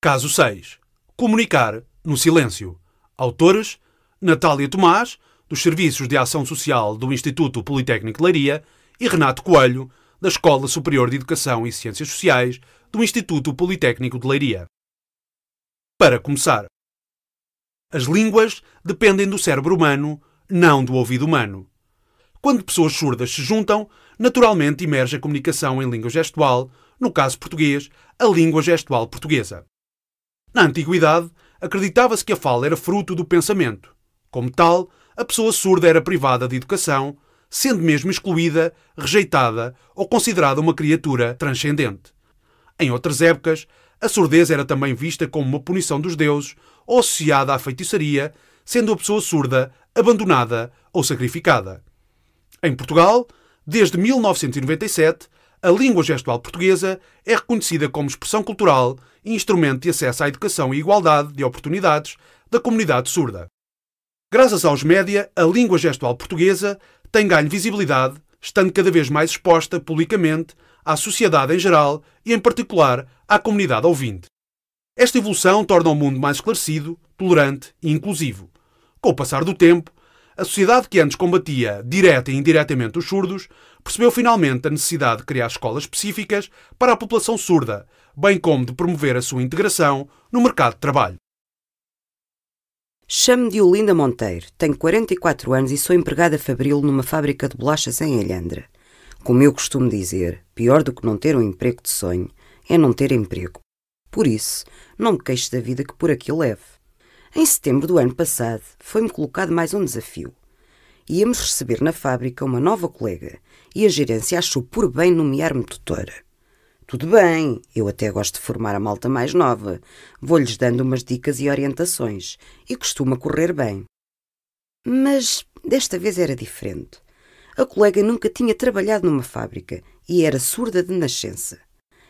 Caso 6. Comunicar no silêncio. Autores: Natália Tomás, dos Serviços de Ação Social do Instituto Politécnico de Leiria, e Renato Coelho, da Escola Superior de Educação e Ciências Sociais do Instituto Politécnico de Leiria. Para começar, as línguas dependem do cérebro humano, não do ouvido humano. Quando pessoas surdas se juntam, naturalmente emerge a comunicação em língua gestual, no caso português, a língua gestual portuguesa. Na antiguidade, acreditava-se que a fala era fruto do pensamento. Como tal, a pessoa surda era privada de educação, sendo mesmo excluída, rejeitada ou considerada uma criatura transcendente. Em outras épocas, a surdez era também vista como uma punição dos deuses ou associada à feitiçaria, sendo a pessoa surda abandonada ou sacrificada. Em Portugal, desde 1997, a língua gestual portuguesa é reconhecida como expressão cultural e instrumento de acesso à educação e igualdade de oportunidades da comunidade surda. Graças aos média, a língua gestual portuguesa tem ganho visibilidade, estando cada vez mais exposta publicamente à sociedade em geral e, em particular, à comunidade ouvinte. Esta evolução torna o mundo mais esclarecido, tolerante e inclusivo. Com o passar do tempo, a sociedade que antes combatia direta e indiretamente os surdos percebeu finalmente a necessidade de criar escolas específicas para a população surda, bem como de promover a sua integração no mercado de trabalho. Chamo-me Olinda Monteiro, tenho 44 anos e sou empregada fabril numa fábrica de bolachas em Alhandra. Como eu costumo dizer, pior do que não ter um emprego de sonho é não ter emprego. Por isso, não me queixo da vida que por aqui levo. Em setembro do ano passado, foi-me colocado mais um desafio: íamos receber na fábrica uma nova colega e a gerência achou por bem nomear-me tutora. Tudo bem, eu até gosto de formar a malta mais nova. Vou-lhes dando umas dicas e orientações e costuma correr bem. Mas desta vez era diferente. A colega nunca tinha trabalhado numa fábrica e era surda de nascença.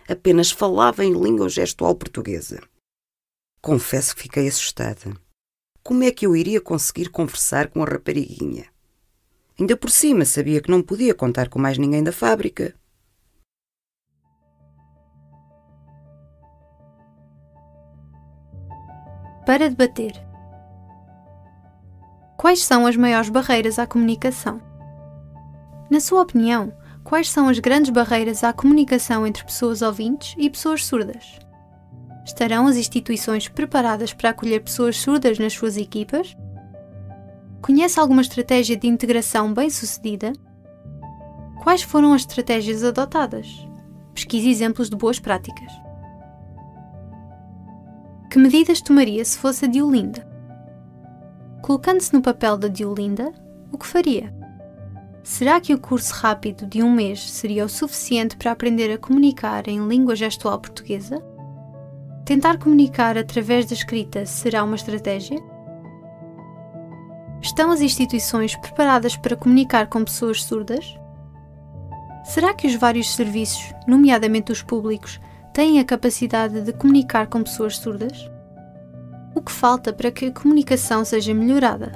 Apenas falava em língua gestual portuguesa. Confesso que fiquei assustada. Como é que eu iria conseguir conversar com a rapariguinha? Ainda por cima, sabia que não podia contar com mais ninguém da fábrica. Para debater. Quais são as maiores barreiras à comunicação? Na sua opinião, quais são as grandes barreiras à comunicação entre pessoas ouvintes e pessoas surdas? Estarão as instituições preparadas para acolher pessoas surdas nas suas equipas? Conhece alguma estratégia de integração bem-sucedida? Quais foram as estratégias adotadas? Pesquise exemplos de boas práticas. Que medidas tomaria se fosse a Diolinda? Colocando-se no papel da Diolinda, o que faria? Será que o curso rápido de um mês seria o suficiente para aprender a comunicar em língua gestual portuguesa? Tentar comunicar através da escrita será uma estratégia? Estão as instituições preparadas para comunicar com pessoas surdas? Será que os vários serviços, nomeadamente os públicos, têm a capacidade de comunicar com pessoas surdas? O que falta para que a comunicação seja melhorada?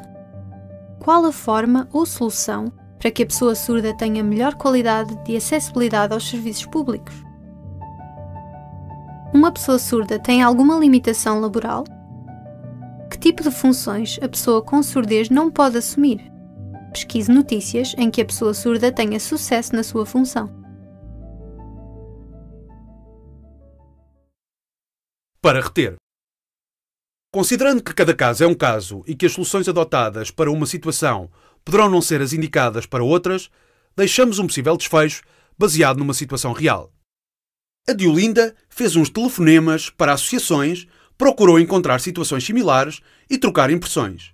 Qual a forma ou solução para que a pessoa surda tenha melhor qualidade de acessibilidade aos serviços públicos? Uma pessoa surda tem alguma limitação laboral? tipo de funções a pessoa com surdez não pode assumir. Pesquise notícias em que a pessoa surda tenha sucesso na sua função. Para reter. Considerando que cada caso é um caso e que as soluções adotadas para uma situação poderão não ser as indicadas para outras, deixamos um possível desfecho baseado numa situação real. A Diolinda fez uns telefonemas para associações procurou encontrar situações similares e trocar impressões.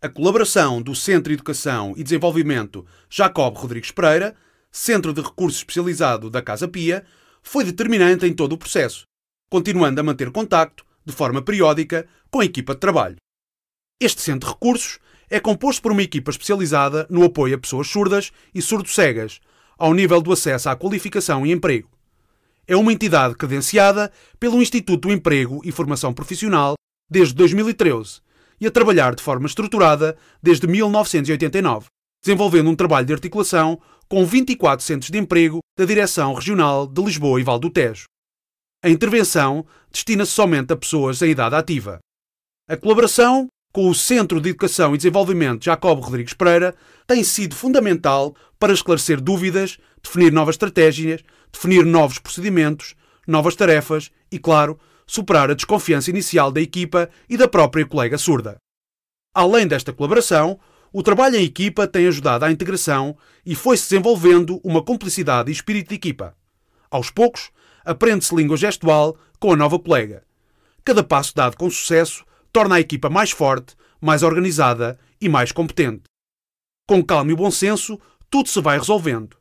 A colaboração do Centro de Educação e Desenvolvimento Jacob Rodrigues Pereira, Centro de Recursos Especializado da Casa Pia, foi determinante em todo o processo, continuando a manter contacto, de forma periódica, com a equipa de trabalho. Este Centro de Recursos é composto por uma equipa especializada no apoio a pessoas surdas e surdo-cegas, ao nível do acesso à qualificação e emprego é uma entidade credenciada pelo Instituto do Emprego e Formação Profissional desde 2013 e a trabalhar de forma estruturada desde 1989, desenvolvendo um trabalho de articulação com 24 centros de emprego da Direção Regional de Lisboa e Val do Tejo. A intervenção destina-se somente a pessoas em idade ativa. A colaboração com o Centro de Educação e Desenvolvimento Jacobo Rodrigues Pereira tem sido fundamental para esclarecer dúvidas definir novas estratégias, definir novos procedimentos, novas tarefas e, claro, superar a desconfiança inicial da equipa e da própria colega surda. Além desta colaboração, o trabalho em equipa tem ajudado à integração e foi-se desenvolvendo uma cumplicidade e espírito de equipa. Aos poucos, aprende-se língua gestual com a nova colega. Cada passo dado com sucesso torna a equipa mais forte, mais organizada e mais competente. Com calma e bom senso, tudo se vai resolvendo.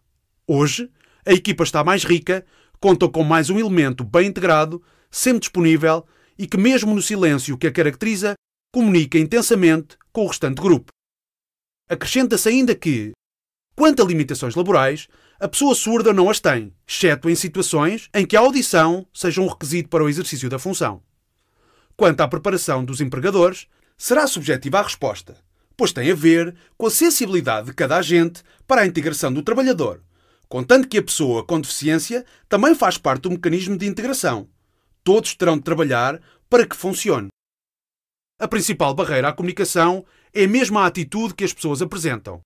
Hoje, a equipa está mais rica, conta com mais um elemento bem integrado, sempre disponível e que, mesmo no silêncio que a caracteriza, comunica intensamente com o restante grupo. Acrescenta-se ainda que, quanto a limitações laborais, a pessoa surda não as tem, exceto em situações em que a audição seja um requisito para o exercício da função. Quanto à preparação dos empregadores, será subjetiva a resposta, pois tem a ver com a sensibilidade de cada agente para a integração do trabalhador, contanto que a pessoa com deficiência também faz parte do mecanismo de integração. Todos terão de trabalhar para que funcione. A principal barreira à comunicação é a mesma atitude que as pessoas apresentam.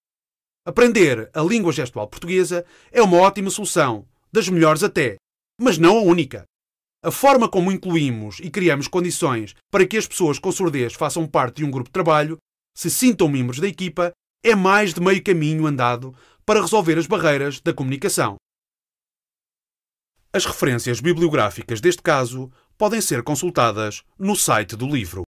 Aprender a língua gestual portuguesa é uma ótima solução, das melhores até, mas não a única. A forma como incluímos e criamos condições para que as pessoas com surdez façam parte de um grupo de trabalho, se sintam membros da equipa, é mais de meio caminho andado para resolver as barreiras da comunicação. As referências bibliográficas deste caso podem ser consultadas no site do livro.